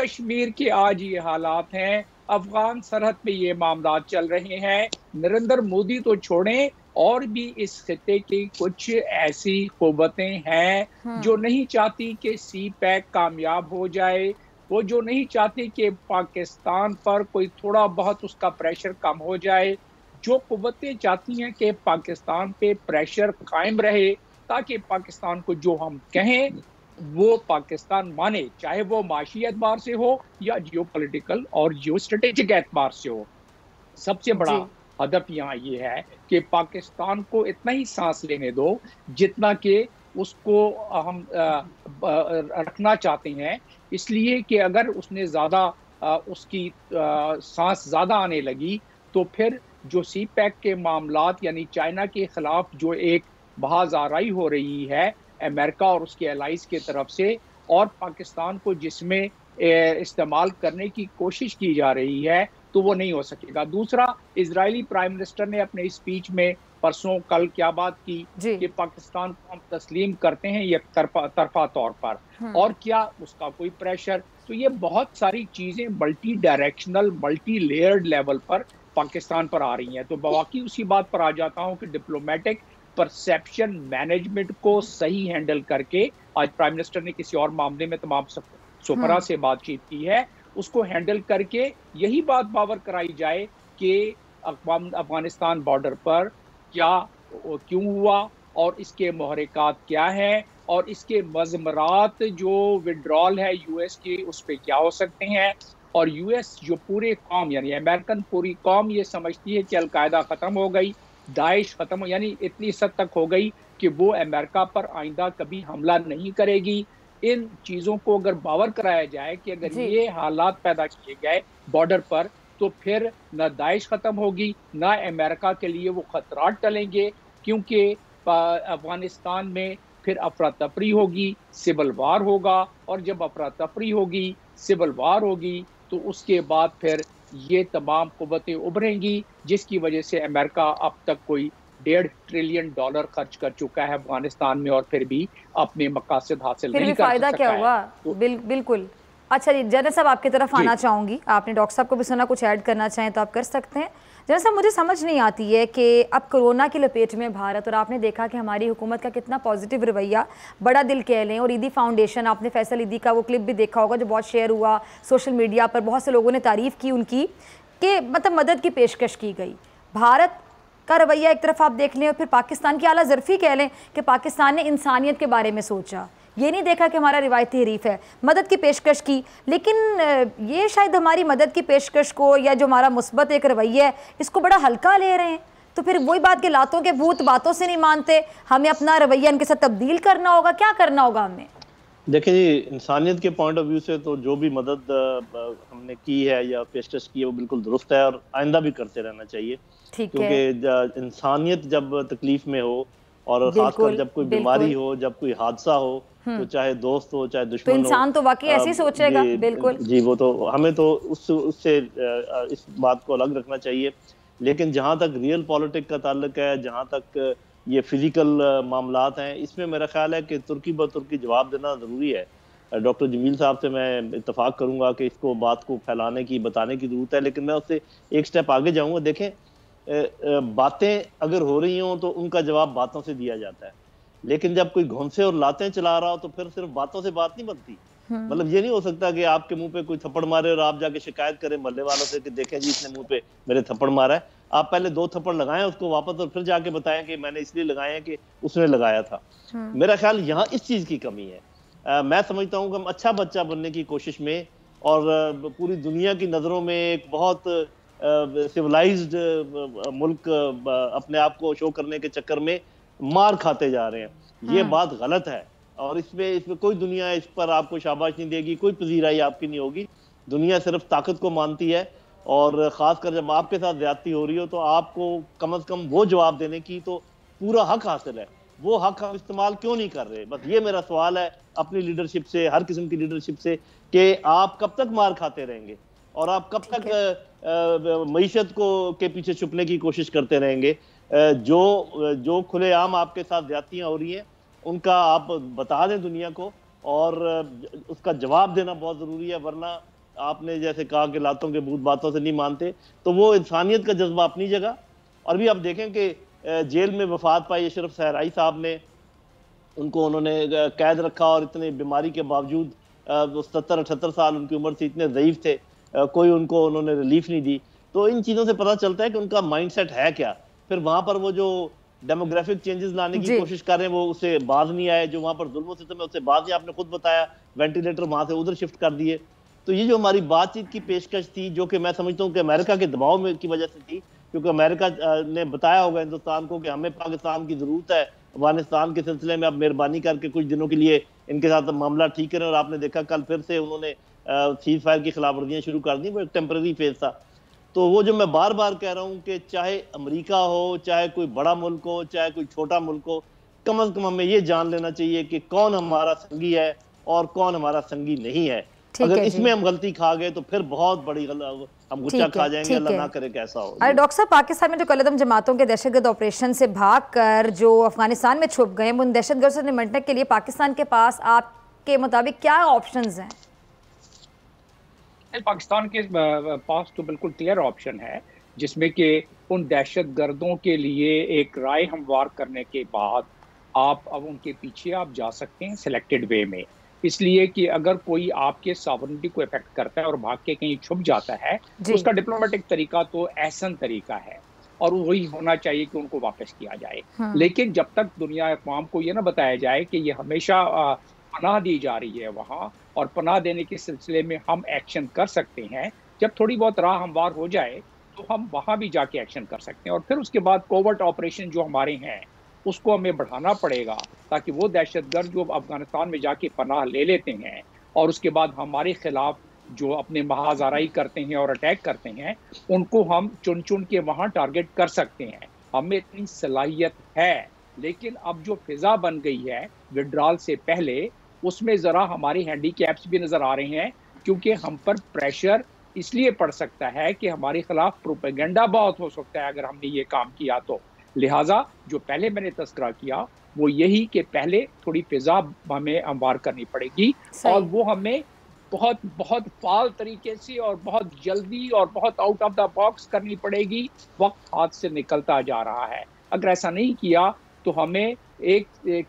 कश्मीर के आज ये हालात हैं अफगान सरहद पे ये मामला चल रहे हैं नरेंद्र मोदी तो छोड़ें और भी इस खत्े की कुछ ऐसी कुतें हैं हाँ। जो नहीं चाहती कि सी पैक कामयाब हो जाए वो जो नहीं चाहती कि पाकिस्तान पर कोई थोड़ा बहुत उसका प्रेशर कम हो जाए जो कुतें चाहती हैं कि पाकिस्तान पे प्रेशर कायम रहे ताकि पाकिस्तान को जो हम कहें वो पाकिस्तान माने चाहे वो माशी एतबार से हो या जियो पोलिटिकल और जियो स्ट्रेटेजिक एतबार से हो सबसे बड़ा हदफ यहाँ ये है कि पाकिस्तान को इतना ही सांस लेने दो जितना कि उसको हम रखना चाहते हैं इसलिए कि अगर उसने ज़्यादा उसकी सांस ज़्यादा आने लगी तो फिर जो सी पैक के मामला यानी चाइना के ख़िलाफ़ जो एक बहाजाराई आरई हो रही है अमेरिका और उसके एलाइज के तरफ से और पाकिस्तान को जिसमें इस्तेमाल करने की कोशिश की जा रही है तो वो नहीं हो सकेगा दूसरा इसराइली प्राइम मिनिस्टर ने अपने स्पीच में परसों कल क्या बात की कि पाकिस्तान को हम तस्लीम करते हैं ये तरफा तरफा तौर पर हम्म। और क्या उसका कोई प्रेशर तो ये बहुत सारी चीजें multi directional multi layered level पर पाकिस्तान पर आ रही हैं तो बाकी उसी बात पर आ जाता हूँ कि डिप्लोमेटिक परसेप्शन मैनेजमेंट को सही हैंडल करके आज प्राइम मिनिस्टर ने किसी और मामले में तमाम हम्म। सुपरा से बातचीत की है उसको हैंडल करके यही बात बावर कराई जाए कि अफगानिस्तान बॉर्डर पर क्या क्यों हुआ और इसके महरिकात क्या हैं और इसके मजमरात जो विड्रॉल है यूएस के उस पर क्या हो सकते हैं और यूएस जो पूरे कौम यानी अमेरिकन पूरी कौम ये समझती है कि अलकायदा ख़त्म हो गई दाइश ख़त्म यानी इतनी हद तक हो गई कि वो अमेरिका पर आइंदा कभी हमला नहीं करेगी इन चीजों को अगर बावर कराया जाए कि अगर ये हालात पैदा किए गए बॉर्डर पर तो फिर ना दाइश खत्म होगी ना अमेरिका के लिए वो ख़तरा टलेंगे क्योंकि अफगानिस्तान में फिर अफरा तफरी होगी सिबल वार होगा और जब अफरा तफरी होगी सिबल वार होगी तो उसके बाद फिर ये तमाम कुतें उभरेंगी जिसकी वजह से अमेरिका अब तक कोई डेढ़ ट्रिलियन डॉलर खर्च कर चुका है अफगानिस्तान में और फिर भी अपने मकासद हासिल नहीं कर फायदा क्या हुआ तो, बिल, बिल्कुल अच्छा जी जनरल साहब आपकी तरफ आना चाहूंगी आपने डॉक्टर साहब को भी सुना कुछ ऐड करना चाहें तो आप कर सकते हैं जनरल साहब मुझे समझ नहीं आती है कि अब कोरोना की लपेट में भारत और आपने देखा कि हमारी हुकूमत का कितना पॉजिटिव रवैया बड़ा दिल कह लें और ईदी फाउंडेशन आपने फैसल ईदी का वो क्लिप भी देखा होगा जो बहुत शेयर हुआ सोशल मीडिया पर बहुत से लोगों ने तारीफ़ की उनकी कि मतलब मदद की पेशकश की गई भारत का रवैया एक तरफ आप देख लें और फिर पाकिस्तान की आला जरफी कह लें कि पाकिस्तान ने इंसानियत के बारे में सोचा ये नहीं देखा कि हमारा रिवायती हरीफ है मदद की पेशकश की लेकिन ये शायद हमारी मदद की पेशकश को या जो हमारा मुस्बत एक रवैया है इसको बड़ा हल्का ले रहे हैं तो फिर वही बात के लातों के भूत बातों से नहीं मानते हमें अपना रवैया इनके साथ तब्दील करना होगा क्या करना होगा हमें देखिए जी इंसानियत के पॉइंट ऑफ व्यू से तो जो भी मदद हमने की है या पेशकश की है वो बिल्कुल दुरुस्त है और आइंदा भी करते रहना चाहिए क्योंकि इंसानियत जब तकलीफ में हो और खासकर जब कोई बीमारी हो जब कोई हादसा हो हम्म। तो चाहे दोस्त हो चाहे दुश्मन तो इंसान तो वाकई ऐसे सोचेगा बिल्कुल जी वो तो हमें तो उस उससे इस बात को अलग रखना चाहिए लेकिन जहाँ तक रियल पॉलिटिक का ताल्लुक है जहाँ तक ये फिजिकल मामला हैं इसमें मेरा ख्याल है कि तुर्की ब तुर्की जवाब देना ज़रूरी है डॉक्टर जमील साहब से मैं इतफाक़ करूँगा कि इसको बात को फैलाने की बताने की ज़रूरत है लेकिन मैं उससे एक स्टेप आगे जाऊँगा देखें बातें अगर हो रही हों तो उनका जवाब बातों से दिया जाता है लेकिन जब कोई घोंसे और लातें चला रहा हो तो फिर सिर्फ बातों से बात नहीं बनती मतलब ये नहीं हो सकता कि आपके मुंह पे कोई थप्पड़ मारे और आप जाके शिकायत करें मल्ले वालों से कि देखें जी इसने मुंह पे मेरे थप्पड़ मारा है आप पहले दो थप्पड़ लगाएं उसको वापस और फिर जाके बताएं कि मैंने इसलिए लगाए हैं कि उसने लगाया था हाँ। मेरा ख्याल यहाँ इस चीज की कमी है आ, मैं समझता हूँ कि हम अच्छा बच्चा बनने की कोशिश में और पूरी दुनिया की नज़रों में एक बहुत सिविलाइज मुल्क अपने आप को शो करने के चक्कर में मार खाते जा रहे हैं ये हाँ। बात गलत है और इसमें इसमें कोई दुनिया इस पर आपको शाबाश नहीं देगी कोई पजीराई आपकी नहीं होगी दुनिया सिर्फ ताकत को मानती है और ख़ासकर जब आपके साथ ज्यादती हो रही हो तो आपको कम अज़ कम वो जवाब देने की तो पूरा हक हासिल है वो हक हम इस्तेमाल क्यों नहीं कर रहे बस ये मेरा सवाल है अपनी लीडरशिप से हर किस्म की लीडरशिप से कि आप कब तक मार खाते रहेंगे और आप कब तक मीशत को के पीछे छुपने की कोशिश करते रहेंगे जो जो खुलेआम आपके साथ ज्यादतियाँ हो रही हैं उनका आप बता दें दुनिया को और उसका जवाब देना बहुत ज़रूरी है वरना आपने जैसे कहा कि लातों के भूत बातों से नहीं मानते तो वो इंसानियत का जज्बा अपनी जगह और भी आप देखें कि जेल में वफात पाई अशरफ सहराई साहब ने उनको उन्होंने कैद रखा और इतने बीमारी के बावजूद सत्तर अठहत्तर साल उनकी उम्र से इतने ज़यीफ थे कोई उनको उन्होंने रिलीफ नहीं दी तो इन चीज़ों से पता चलता है कि उनका माइंडसेट है क्या फिर वहाँ पर वो जो डेमोग्राफिक चेंजेस लाने की कोशिश कर रहे हैं वो उससे बाज नहीं आए जो वहाँ पर जुल्म है तो उससे बाज नहीं आपने खुद बताया वेंटिलेटर वहाँ से उधर शिफ्ट कर दिए तो ये जो हमारी बातचीत की पेशकश थी जो कि मैं समझता हूँ कि अमेरिका के दबाव में की वजह से थी क्योंकि अमेरिका ने बताया होगा हिंदुस्तान को कि हमें पाकिस्तान की ज़रूरत है अफगानिस्तान के सिलसिले में आप मेहरबानी करके कुछ दिनों के लिए इनके साथ मामला ठीक करें और आपने देखा कल फिर से उन्होंने सीज फायर की खिलाफ वर्जियाँ शुरू कर दी वो एक टेम्प्रेरी फेज था तो वो जो मैं बार बार कह रहा हूँ कि चाहे अमेरिका हो चाहे कोई बड़ा मुल्क हो चाहे कोई छोटा मुल्क हो कम अज कम हमें ये जान लेना चाहिए कि कौन हमारा संगी है और कौन हमारा संगी नहीं है अगर इसमें हम गलती खा गए तो फिर बहुत बड़ी हम खा जाएंगे अल्लाह ना करे कैसा हो अरे डॉक्टर साहब पाकिस्तान में जो कलदम जमातों के दहशतगर्द ऑपरेशन से भाग कर जो अफगानिस्तान में छुप गए उन दहशतगर्द से निमटने के लिए पाकिस्तान के पास आपके मुताबिक क्या ऑप्शन हैं पाकिस्तान के uh, uh, पास तो बिल्कुल क्लियर ऑप्शन है जिसमें कि उन दहशत गर्दों के लिए एक राय हमवार करने के बाद आप अब उनके पीछे आप जा सकते हैं सिलेक्टेड वे में इसलिए कि अगर कोई आपके सॉवरिटी को इफेक्ट करता है और भाग के कहीं छुप जाता है उसका डिप्लोमेटिक तरीका तो ऐसा तरीका है और वही होना चाहिए कि उनको वापस किया जाए हाँ। लेकिन जब तक दुनिया अकवाम को ये ना बताया जाए कि ये हमेशा पनाह uh, दी जा रही है वहाँ और पनाह देने के सिलसिले में हम एक्शन कर सकते हैं जब थोड़ी बहुत राह हमवार हो जाए तो हम वहाँ भी जाके एक्शन कर सकते हैं और फिर उसके बाद कोवर्ट ऑपरेशन जो हमारे हैं उसको हमें बढ़ाना पड़ेगा ताकि वो दहशतगर्द जो अफगानिस्तान में जाके पनाह ले लेते हैं और उसके बाद हमारे खिलाफ जो अपने महाजाराई करते हैं और अटैक करते हैं उनको हम चुन चुन के वहाँ टारगेट कर सकते हैं हमें इतनी सलाहियत है लेकिन अब जो फिजा बन गई है विड्रॉल से पहले उसमें ज़रा हमारे हैंडी कैप्स भी नज़र आ रहे हैं क्योंकि हम पर प्रेशर इसलिए पड़ सकता है कि हमारे खिलाफ प्रोपेगेंडा बहुत हो सकता है अगर हमने ये काम किया तो लिहाजा जो पहले मैंने तस्करा किया वो यही कि पहले थोड़ी फिजा हमें अंबार करनी पड़ेगी और वो हमें बहुत बहुत फाल तरीके से और बहुत जल्दी और बहुत आउट ऑफ द बॉक्स करनी पड़ेगी वक्त हाथ से निकलता जा रहा है अगर ऐसा नहीं किया तो हमें एक एक,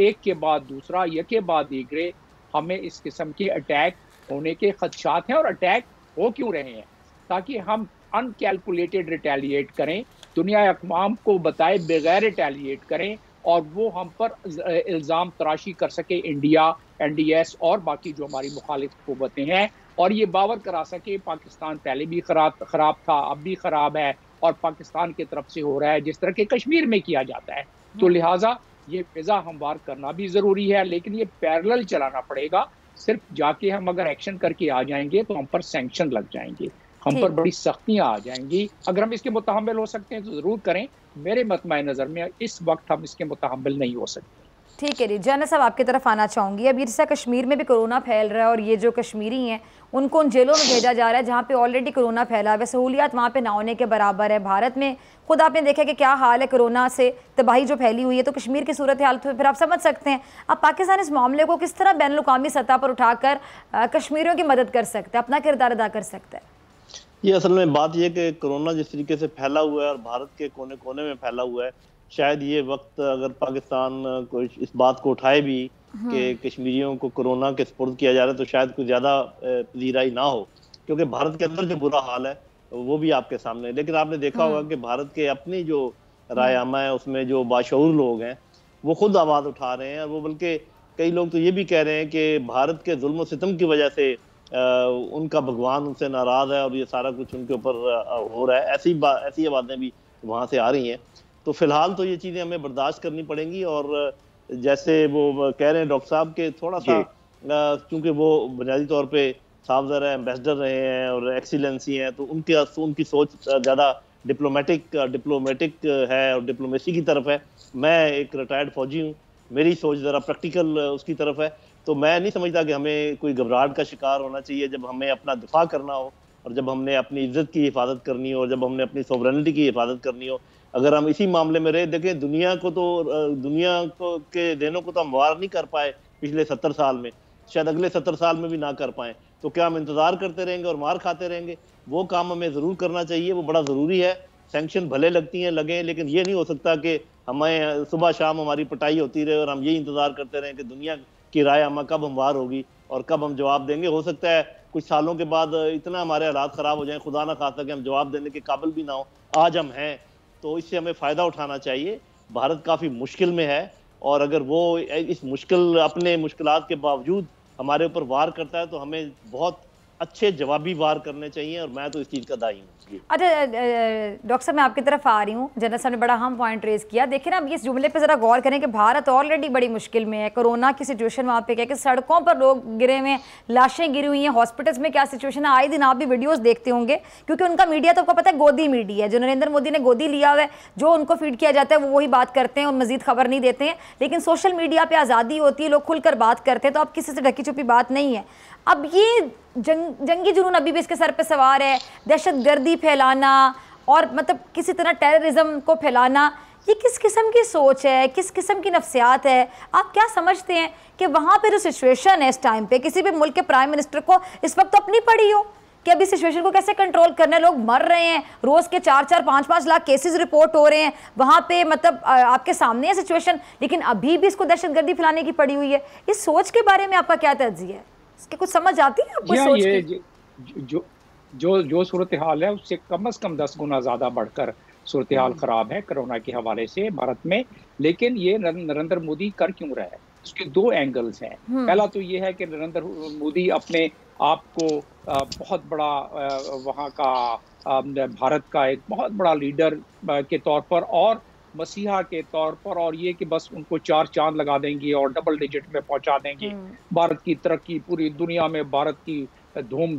एक के बाद दूसरा के बाद दीगरे हमें इस किस्म के अटैक होने के खदशात हैं और अटैक हो क्यों रहे हैं ताकि हम अनकैलकुलेटेड रिटेलिएट करें दुनिया अकवाम को बताए बगैर रिटेलिएट करें और वो हम पर इल्ज़ाम तराशी कर सके इंडिया एन डी एस और बाकी जो हमारी मुखालिफ कुतें हैं और ये बावर करा सके पाकिस्तान पहले भी खराब खराब था अब भी खराब है और पाकिस्तान की तरफ से हो रहा है जिस तरह के कश्मीर में किया जाता है तो लिहाजा ये फिजा हमवार करना भी ज़रूरी है लेकिन ये पैरल चलाना पड़ेगा सिर्फ जाके हम अगर एक्शन करके आ जाएंगे तो हम पर सेंक्शन लग जाएंगे हम पर बड़ी सख्तियां आ जाएंगी अगर हम इसके मुतहमल हो सकते हैं तो ज़रूर करें मेरे मतम नज़र में इस वक्त हम इसके मुतहमल नहीं हो सकते ठीक है जी जाना साहब आपकी तरफ आना चाहूँगी अब ईर्सा कश्मीर में भी कोरोना फैल रहा है और ये जो कश्मीरी हैं उनको उन जेलों में भेजा जा रहा है जहाँ पे ऑलरेडी कोरोना फैला हुआ है सहूलियात वहाँ पे ना होने के बराबर है भारत में खुद आपने देखा कि क्या हाल है कोरोना से तबाही जो फैली हुई है तो कश्मीर की सूरत हाल तो फिर आप समझ सकते हैं अब पाकिस्तान इस मामले को किस तरह बैन अवी सतह पर उठाकर कश्मीरियों की मदद कर सकता है अपना किरदार अदा कर सकता है ये असल में बात यह कि कोरोना जिस तरीके से फैला हुआ है और भारत के कोने कोने में फैला हुआ है शायद ये वक्त अगर पाकिस्तान कुछ इस बात को उठाए भी हाँ। कि कश्मीरियों को कोरोना के सपुर्द किया जा रहा है तो शायद कुछ ज़्यादा पजीराई ना हो क्योंकि भारत के अंदर जो बुरा हाल है वो भी आपके सामने है लेकिन आपने देखा होगा हाँ। कि भारत के अपनी जो रायनामा है उसमें जो बाशूर लोग हैं वो खुद आवाज़ उठा रहे हैं और वो बल्कि कई लोग तो ये भी कह रहे हैं कि भारत के जुल्म सितम की वजह से आ, उनका भगवान उनसे नाराज़ है और ये सारा कुछ उनके ऊपर हो रहा है ऐसी ऐसी आवाज़ें भी वहाँ से आ रही हैं तो फिलहाल तो ये चीज़ें हमें बर्दाश्त करनी पड़ेंगी और जैसे वो कह रहे हैं डॉक्टर साहब के थोड़ा सा क्योंकि वो बुनियादी तौर पर साहब ज़रा एम्बेसडर रहे हैं और एक्सीलेंसी हैं तो उनके उनकी सोच ज़्यादा डिप्लोमेटिक डिप्लोमेटिक है और डिप्लोमेसी की तरफ है मैं एक रिटायर्ड फौजी हूँ मेरी सोच ज़रा प्रैक्टिकल उसकी तरफ है तो मैं नहीं समझता कि हमें कोई घबराहट का शिकार होना चाहिए जब हमें अपना दिफा करना हो और जब हमने अपनी इज्जत की हिफाजत करनी हो और जब हमने अपनी सोवरेनिटी की हिफाजत करनी हो अगर हम इसी मामले में रहे देखें दुनिया को तो दुनिया को के देनों को तो हम वार नहीं कर पाए पिछले सत्तर साल में शायद अगले सत्तर साल में भी ना कर पाए तो क्या हम इंतज़ार करते रहेंगे और मार खाते रहेंगे वो काम हमें ज़रूर करना चाहिए वो बड़ा ज़रूरी है सेंक्शन भले लगती हैं लगे लेकिन ये नहीं हो सकता कि हमें सुबह शाम हमारी पटाई होती रहे और हम यही इंतज़ार करते रहें कि दुनिया की राय हमें कब हमवार होगी और कब हम जवाब देंगे हो सकता है कुछ सालों के बाद इतना हमारे हालात ख़राब हो जाए खुदा ना खा सके हम जवाब देने के काबिल भी ना हो आज हम हैं तो इससे हमें फ़ायदा उठाना चाहिए भारत काफ़ी मुश्किल में है और अगर वो इस मुश्किल अपने मुश्किल के बावजूद हमारे ऊपर वार करता है तो हमें बहुत अच्छे जवाबी वार करने चाहिए और मैं तो इस चीज़ का दाई हूँ अच्छा डॉक्टर साहब मैं आपकी तरफ आ रही हूँ जनरल साहब ने बड़ा हम पॉइंट रेज किया देखिए ना अब इस जुमले पे ज़रा गौर करें कि भारत ऑलरेडी बड़ी मुश्किल में है कोरोना की सिचुएशन वहाँ पे क्या कि सड़कों पर लोग गिरे हुए हैं लाशें गिरी हुई हैं हॉस्पिटल्स में क्या सिचुएशन है आए दिन आप भी वीडियोज़ देखते होंगे क्योंकि उनका मीडिया तो आपको पता है गोदी मीडिया है जो नरेंद्र मोदी ने गोदी लिया हुआ है जो उनको फीड किया जाता है वो वही बात करते हैं और मजीद खबर नहीं देते हैं लेकिन सोशल मीडिया पर आज़ादी होती है लोग खुलकर बात करते हैं तो आप किसी से ढकी छुपी बात नहीं है अब ये जंग जंगी जुनून अभी भी इसके सर पे सवार है दहशत गर्दी फैलाना और मतलब किसी तरह टेररिज्म को फैलाना ये किस किस्म की सोच है किस किस्म की नफसियात है आप क्या समझते हैं कि वहाँ पर जो सिचुएशन है इस टाइम पे किसी भी मुल्क के प्राइम मिनिस्टर को इस वक्त तो अपनी पड़ी हो कि अभी सिचुएशन को कैसे कंट्रोल करना है लोग मर रहे हैं रोज़ के चार चार पाँच पाँच लाख केसेस रिपोर्ट हो रहे हैं वहाँ पे मतलब आपके सामने है सिचुएशन लेकिन अभी भी इसको दहशतगर्दी फैलाने की पड़ी हुई है इस सोच के बारे में आपका क्या तर्जी है इसके कुछ समझ आती है आपको सोच ये, की? जो जो जो सूरत हाल है उससे कम से कम दस गुना ज्यादा बढ़कर सूरत हाल हम्म। खराब है कोरोना के हवाले से भारत में लेकिन ये नरेंद्र मोदी कर क्यों रहा है उसके दो एंगल्स हैं हम्म। पहला तो ये है कि नरेंद्र मोदी अपने आप को बहुत बड़ा वहाँ का भारत का एक बहुत बड़ा लीडर के तौर पर और मसीहा के तौर पर और ये कि बस उनको चार चांद लगा देंगे और डबल डिजिट में पहुंचा देंगे हम्म। भारत की तरक्की पूरी दुनिया में भारत की धूम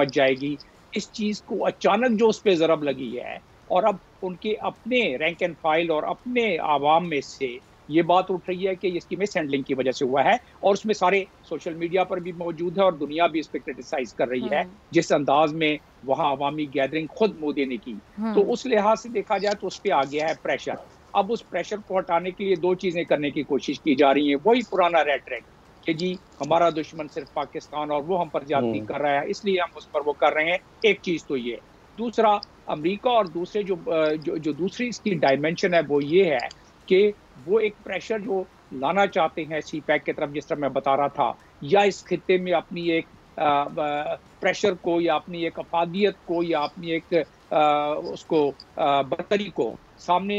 मच जाएगी इस चीज़ को अचानक जो उस पर ज़रब लगी है और अब उनके अपने रैंक एंड फाइल और अपने आवाम में से ये बात उठ रही है कि इसकी मिस हैंडलिंग की वजह से हुआ है और उसमें सारे सोशल मीडिया पर भी मौजूद है और दुनिया भी इस पर क्रिटिसाइज कर रही है हाँ। जिस अंदाज में वहाँ अवामी गैदरिंग खुद मोदी ने की हाँ। तो उस लिहाज से देखा जाए तो उस पर आ गया है प्रेशर अब उस प्रेशर को हटाने के लिए दो चीज़ें करने की कोशिश की जा रही है वही पुराना रेट्रैक कि जी हमारा दुश्मन सिर्फ पाकिस्तान और वो हम पर जाति हाँ। कर रहा है इसलिए हम उस पर वो कर रहे हैं एक चीज़ तो ये दूसरा अमेरिका और दूसरे जो जो, जो दूसरी इसकी डायमेंशन है वो ये है कि वो एक प्रेशर जो लाना चाहते हैं सी पैक की तरफ जिस तरह मैं बता रहा था या इस खत्े में अपनी एक प्रेशर को या अपनी एक अफादियत को या अपनी एक आ, उसको बदतरी को सामने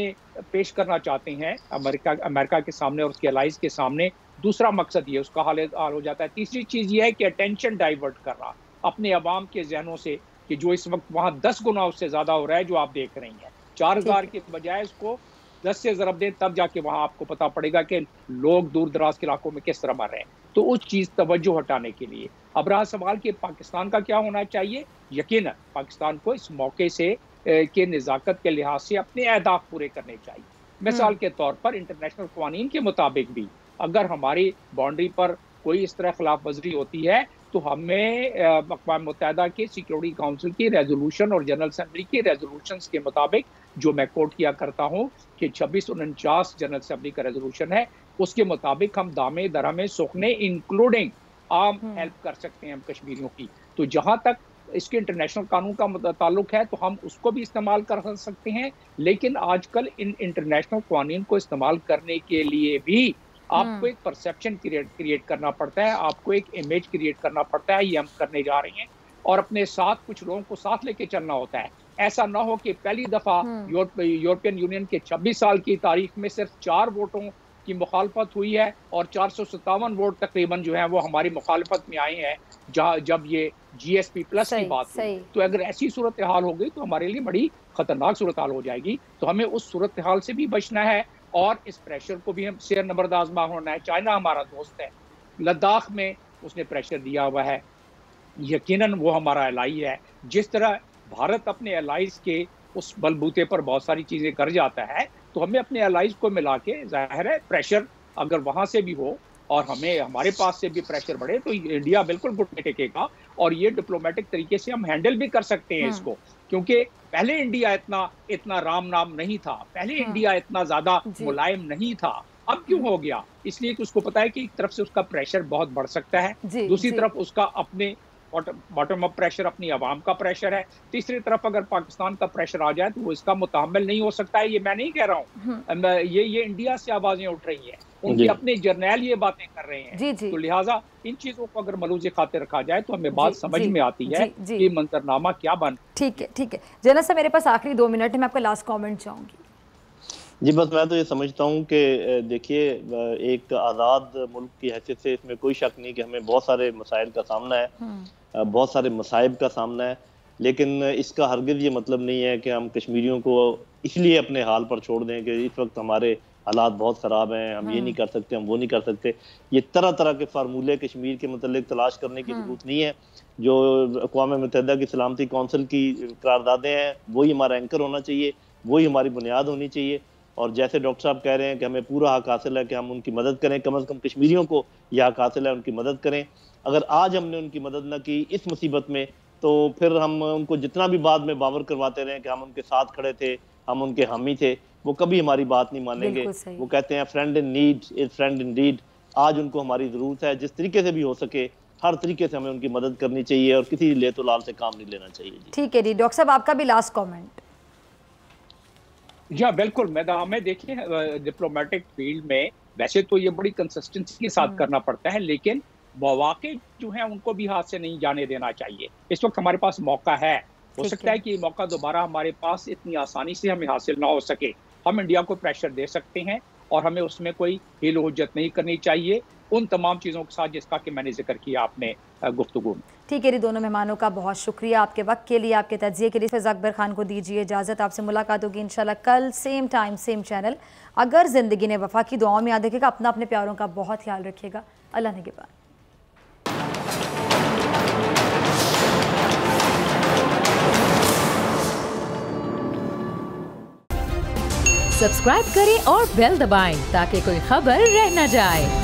पेश करना चाहते हैं अमेरिका अमेरिका के सामने और उसके अलाइज के सामने दूसरा मकसद ये उसका हाल हाल हो जाता है तीसरी चीज़ ये है कि अटेंशन डाइवर्ट कर रहा अपने आवाम के जहनों से कि जो इस वक्त वहाँ दस गुना उससे ज़्यादा हो रहा है जो आप देख रही हैं चार हज़ार के बजाय उसको दस से ज़रब दें तब जाके वहाँ आपको पता पड़ेगा कि लोग दूर दराज के इलाकों में किस तरह मर रहे हैं तो उस चीज़ तवज्जो हटाने के लिए अब रहा सवाल कि पाकिस्तान का क्या होना चाहिए यकीन पाकिस्तान को इस मौके से के नज़ाकत के लिहाज से अपने अहदाफ पूरे करने चाहिए मिसाल हम्म। के तौर पर इंटरनेशनल कवानीन के मुताबिक भी अगर हमारी बाउंड्री पर कोई इस तरह खिलाफ वर्जी होती है तो हमें अकवा मुतहदा के सिक्योरिटी काउंसिल की रेजोलूशन और जनरल असम्बली की रेजोलूशन के मुताबिक जो मैं कोट किया करता हूँ कि छब्बीस उनचास जनरल असम्बली का रेजोल्यूशन है उसके मुताबिक हम दामे दरहमे सुखने इंक्लूडिंग आम हेल्प हम्म। कर सकते हैं हम कश्मीरियों की तो जहाँ तक इसके इंटरनेशनल कानून का ताल्लुक है तो हम उसको भी इस्तेमाल कर सकते हैं लेकिन आजकल इन इंटरनेशनल कानून को इस्तेमाल करने के लिए भी आपको हम्म। एक परसेप्शन क्रिएट करना पड़ता है आपको एक इमेज क्रिएट करना पड़ता है ये हम करने जा रहे हैं और अपने साथ कुछ लोगों को साथ लेके चलना होता है ऐसा ना हो कि पहली दफा हम्म। यूरोपियन यूनियन के 26 साल की तारीख में सिर्फ चार वोटों की मुखालफत हुई है और चार वोट तकरीबन जो है वो हमारी मुखालफत में आए हैं जहाँ जब ये जीएसपी प्लस की बात हुई तो अगर ऐसी सूरत हाल हो गई तो हमारे लिए बड़ी खतरनाक सूरत हाल हो जाएगी तो हमें उस सूरत हाल से भी बचना है और इस प्रेशर को भी हम शेयर नंबर में होना है चाइना हमारा दोस्त है लद्दाख में उसने प्रेशर दिया हुआ है यकीनन वो हमारा एलाई है जिस तरह भारत अपने एलाइज के उस बलबूते पर बहुत सारी चीज़ें कर जाता है तो हमें अपने एलाइज को मिला के जाहिर है प्रेशर अगर वहां से भी हो और हमें हमारे पास से भी प्रेशर बढ़े तो इंडिया बिल्कुल घुटने टेकेगा और ये डिप्लोमेटिक तरीके से हम हैंडल भी कर सकते हैं हाँ। इसको क्योंकि पहले इंडिया इतना इतना राम नाम नहीं था पहले इंडिया हाँ। इतना ज्यादा मुलायम नहीं था अब क्यों हो गया इसलिए कि उसको पता है कि एक तरफ से उसका प्रेशर बहुत बढ़ सकता है दूसरी तरफ उसका अपने बॉटम अप प्रेशर अपनी आवाम का प्रेशर है तीसरी तरफ अगर पाकिस्तान का प्रेशर आ जाए तो वो इसका मुतहमल नहीं हो सकता है ये मैं नहीं कह रहा हूँ हम्म। ये ये इंडिया से आवाज़ें उठ रही है उनके अपने जर्नैल ये बातें कर रहे हैं जी जी। तो लिहाजा इन चीजों को अगर मलूज खाते रखा जाए तो हमें बात समझ में आती है ये मंत्रनामा क्या बन ठीक है ठीक है जना सर मेरे पास आखिरी दो मिनट है मैं आपका लास्ट कॉमेंट चाहूंगी जी बस मैं तो ये समझता हूँ कि देखिए एक आज़ाद मुल्क की हैसियत से इसमें कोई शक नहीं कि हमें बहुत सारे मसाइल का सामना है हम्म। बहुत सारे मसाइब का सामना है लेकिन इसका हरगज ये मतलब नहीं है कि हम कश्मीरियों को इसलिए अपने हाल पर छोड़ दें कि इस वक्त हमारे हालात बहुत ख़राब हैं हम ये हाँ। नहीं कर सकते हम वो नहीं कर सकते ये तरह तरह के फार्मूले कश्मीर के मतलब तलाश करने की हाँ। जरूरत नहीं है जो अकवा मतहदा की सलामती कौंसिल की करारदादें हैं वही हमारा एंकर होना चाहिए वही हमारी बुनियाद होनी चाहिए और जैसे डॉक्टर साहब कह रहे हैं कि हमें पूरा हक हासिल है कि हम उनकी मदद करें कम अज़ कम कश्मीरियों को यह हक हासिल है उनकी मदद करें अगर आज हमने उनकी मदद ना की इस मुसीबत में तो फिर हम उनको जितना भी बाद में बावर करवाते रहे कि हम उनके साथ खड़े थे हम उनके हामी थे वो कभी हमारी बात नहीं मानेंगे वो कहते हैं friend in need is friend in deed आज उनको हमारी ज़रूरत है जिस तरीके से भी हो सके हर तरीके से हमें उनकी मदद करनी चाहिए और किसी ले तो लाल से काम नहीं लेना चाहिए ठीक है जी डॉक्टर साहब आपका भी लास्ट कॉमेंट जी हाँ बिल्कुल मैदान हमें देखिए डिप्लोमेटिक फील्ड में वैसे तो ये बड़ी कंसिस्टेंसी के साथ हम्म। करना पड़ता है लेकिन मौाक़े जो हैं उनको भी हाथ से नहीं जाने देना चाहिए इस वक्त हमारे पास मौका है हो सकता है कि ये मौका दोबारा हमारे पास इतनी आसानी से हमें हासिल ना हो सके हम इंडिया को प्रेशर दे सकते हैं और हमें उसमें कोई हिल हजत नहीं करनी चाहिए उन तमाम चीज़ों के साथ जिसका कि मैंने जिक्र किया आपने गुफ्तु में ठीक है ये दोनों मेहमानों का बहुत शुक्रिया आपके वक्त के लिए आपके तजिए के लिए फिर अकबर खान को दीजिए इजाज़त आपसे मुलाकात होगी इंशाल्लाह कल सेम टाइम सेम चैनल अगर ज़िंदगी ने वफा की दुआओं में याद रखेगा अपना अपने प्यारों का बहुत ख्याल रखिएगा अल्लाह के बाद सब्सक्राइब करें और बेल दबाएं ताकि कोई खबर रह न जाए